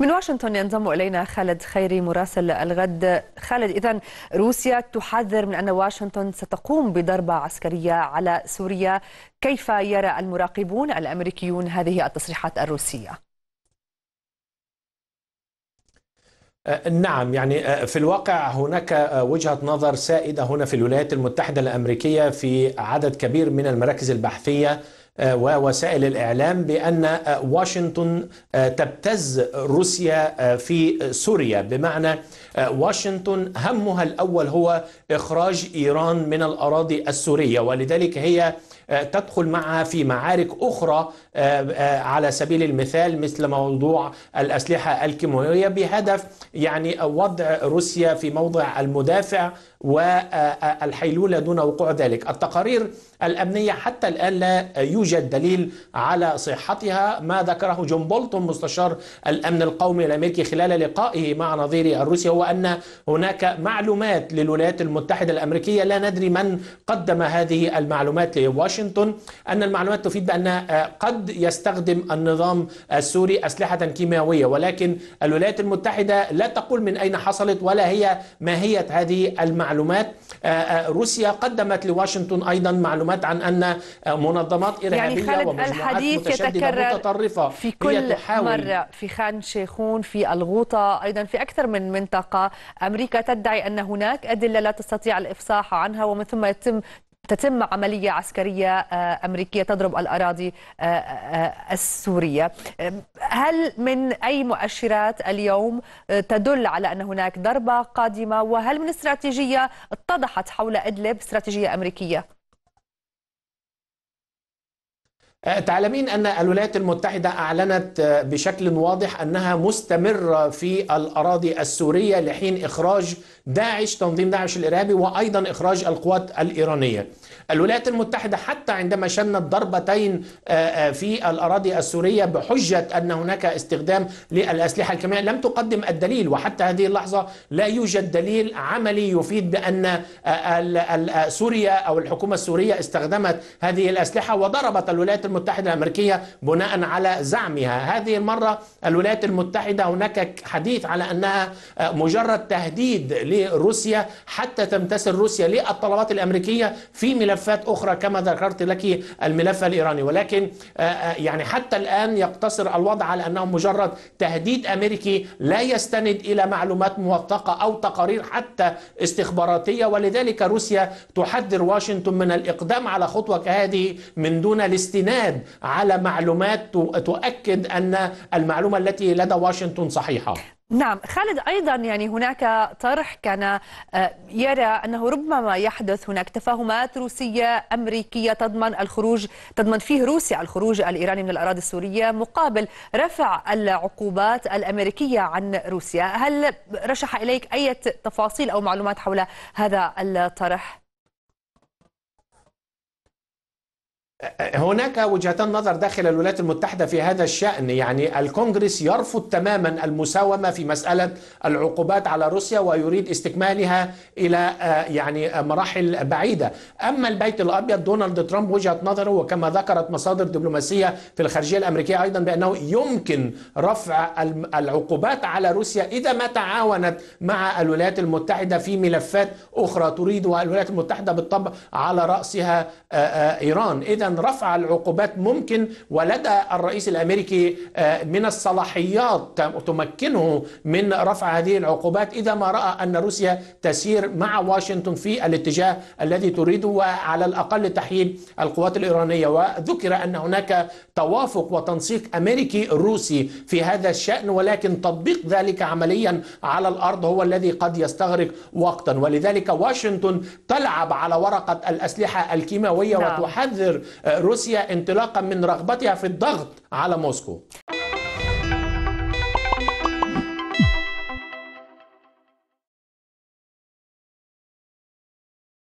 من واشنطن ينضم إلينا خالد خيري مراسل الغد خالد إذا روسيا تحذر من أن واشنطن ستقوم بضربة عسكرية على سوريا كيف يرى المراقبون الأمريكيون هذه التصريحات الروسية؟ أه، نعم يعني أه، في الواقع هناك أه، وجهة نظر سائدة هنا في الولايات المتحدة الأمريكية في عدد كبير من المراكز البحثية آه، ووسائل الإعلام بأن آه، واشنطن آه، تبتز روسيا في سوريا بمعنى واشنطن همها الأول هو إخراج إيران من الأراضي السورية ولذلك هي تدخل معها في معارك أخرى على سبيل المثال مثل موضوع الأسلحة الكيماوية بهدف يعني وضع روسيا في موضع المدافع والحيلولة دون وقوع ذلك التقارير الأمنية حتى الآن لا يوجد دليل على صحتها ما ذكره جون بولتون مستشار الأمن القومي الأمريكي خلال لقائه مع نظيره الروسي هو أن هناك معلومات للولايات المتحدة الأمريكية لا ندري من قدم هذه المعلومات لواشنطن أن المعلومات تفيد بأن قد يستخدم النظام السوري أسلحة كيماوية ولكن الولايات المتحدة لا تقول من أين حصلت ولا هي ماهية هذه المعلومات معلومات آه، آه، روسيا قدمت لواشنطن أيضا معلومات عن أن آه، منظمات إرهابية يعني ومجموعات متشددة متطرفة في كل مرة في خان شيخون في الغوطة أيضا في أكثر من منطقة أمريكا تدعي أن هناك أدلة لا تستطيع الإفصاح عنها ومن ثم يتم تتم عملية عسكرية آه، أمريكية تضرب الأراضي آه، آه، السورية هل من أي مؤشرات اليوم تدل على أن هناك ضربة قادمة وهل من استراتيجية اتضحت حول إدلب استراتيجية أمريكية؟ آه، تعلمين أن الولايات المتحدة أعلنت آه، بشكل واضح أنها مستمرة في الأراضي السورية لحين إخراج داعش تنظيم داعش الإرهابي وأيضا إخراج القوات الإيرانية الولايات المتحدة حتى عندما شنت ضربتين آه، في الأراضي السورية بحجة أن هناك استخدام للأسلحة الكيميائيه لم تقدم الدليل وحتى هذه اللحظة لا يوجد دليل عملي يفيد بأن سوريا أو الحكومة السورية استخدمت هذه الأسلحة وضربت الولايات المتحدة المتحدة الأمريكية بناء على زعمها هذه المرة الولايات المتحدة هناك حديث على أنها مجرد تهديد لروسيا حتى تمتثل روسيا للطلبات الأمريكية في ملفات أخرى كما ذكرت لك الملف الإيراني ولكن آه، آه، يعني حتى الآن يقتصر الوضع على أنه مجرد تهديد أمريكي لا يستند إلى معلومات موثقة أو تقارير حتى استخباراتية ولذلك روسيا تحذر واشنطن من الإقدام على خطوة كهذه من دون الاستناد اعتماد على معلومات تؤكد ان المعلومه التي لدى واشنطن صحيحه نعم خالد أيضا يعني هناك طرح كان آه، يرى أنه ربما يحدث هناك تفاهمات روسية أمريكية تضمن الخروج تضمن فيه روسيا الخروج الإيراني من الأراضي السورية مقابل رفع العقوبات الأمريكية عن روسيا هل رشح إليك أي تفاصيل أو معلومات حول هذا الطرح؟ هناك وجهتان نظر داخل الولايات المتحدة في هذا الشأن يعني الكونغرس يرفض تماما المساومة في مسألة العقوبات على روسيا ويريد استكمالها إلى آه، يعني آه، مراحل بعيدة أما البيت الأبيض دونالد ترامب وجهة نظره وكما ذكرت مصادر دبلوماسية في الخارجية الأمريكية أيضا بأنه يمكن رفع العقوبات على روسيا إذا ما تعاونت مع الولايات المتحدة في ملفات أخرى تريد الولايات المتحدة بالطبع على رأسها آه، إيران إذا رفع العقوبات ممكن ولدى الرئيس الأمريكي آه، من الصلاحيات تمكنه من رفع هذه العقوبات إذا ما رأى أن روسيا تسير مع واشنطن في الاتجاه الذي تريده وعلى الأقل تحييد القوات الإيرانية وذكر أن هناك توافق وتنسيق أمريكي روسي في هذا الشأن ولكن تطبيق ذلك عمليا على الأرض هو الذي قد يستغرق وقتا ولذلك واشنطن تلعب على ورقة الأسلحة الكيماوية نعم. وتحذر آه، روسيا انطلاقا من رغبتها في الضغط على موسكو